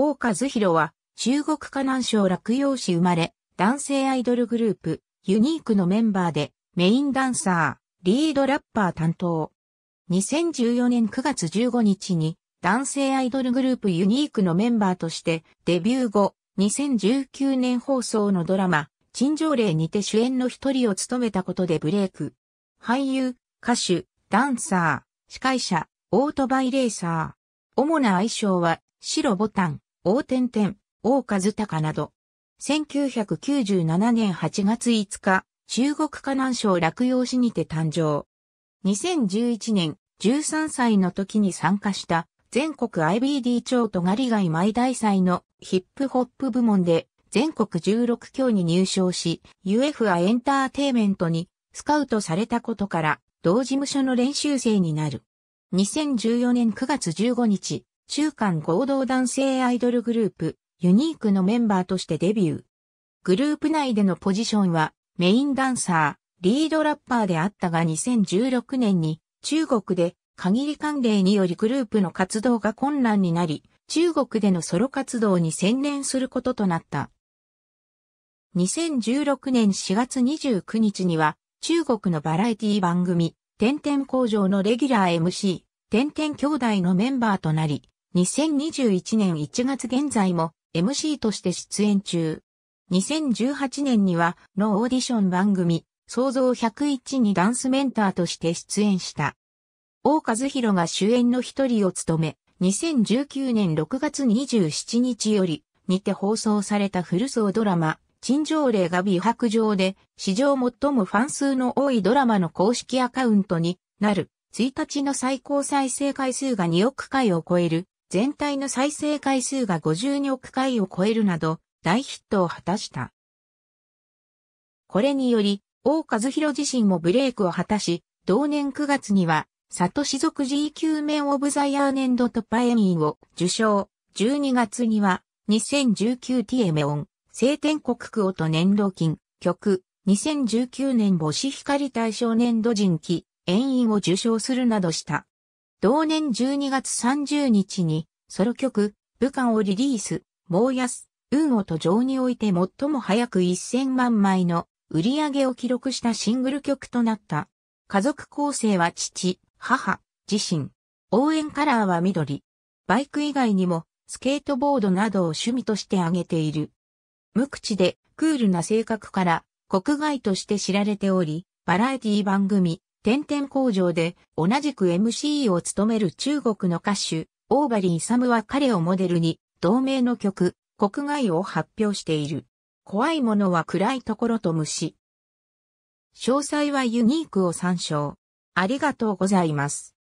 大和弘は、中国河南省洛陽市生まれ、男性アイドルグループ、ユニークのメンバーで、メインダンサー、リードラッパー担当。2014年9月15日に、男性アイドルグループユニークのメンバーとしてデビュー後、2019年放送のドラマ、陳情令にて主演の一人を務めたことでブレイク。俳優、歌手、ダンサー、司会者、オートバイレーサー。主な愛称は、白ボタン、王天天、王和隆など。1997年8月5日、中国河南省洛陽市にて誕生。2011年、13歳の時に参加した全国 IBD 超とがりがい毎大祭のヒップホップ部門で全国16強に入賞し、UFA エンターテイメントにスカウトされたことから同事務所の練習生になる。2014年9月15日、中間合同男性アイドルグループ、ユニークのメンバーとしてデビュー。グループ内でのポジションは、メインダンサー、リードラッパーであったが2016年に、中国で、限り関連によりグループの活動が困難になり、中国でのソロ活動に専念することとなった。2016年4月29日には、中国のバラエティ番組、点々工場のレギュラー MC、点々兄弟のメンバーとなり、2021年1月現在も MC として出演中。2018年には、のオーディション番組、創造101にダンスメンターとして出演した。大和弘が主演の一人を務め、2019年6月27日より、にて放送された古装ドラマ、陳情令が美白上で、史上最もファン数の多いドラマの公式アカウントになる、1日の最高再生回数が2億回を超える、全体の再生回数が52億回を超えるなど、大ヒットを果たした。これにより、王和弘自身もブレイクを果たし、同年9月には、里氏族 G 級面オブザイヤー年度トパエミーを受賞。12月には、2019ティエメオン、聖天国クオと年度金、曲、2019年母子光大賞年度人気、演員を受賞するなどした。同年12月30日にソロ曲、武漢をリリース、猛安、運を途上において最も早く1000万枚の売り上げを記録したシングル曲となった。家族構成は父、母、自身。応援カラーは緑。バイク以外にも、スケートボードなどを趣味として挙げている。無口でクールな性格から、国外として知られており、バラエティ番組、点々工場で同じく MC を務める中国の歌手、オーバリー・サムは彼をモデルに同名の曲、国外を発表している。怖いものは暗いところと虫。詳細はユニークを参照。ありがとうございます。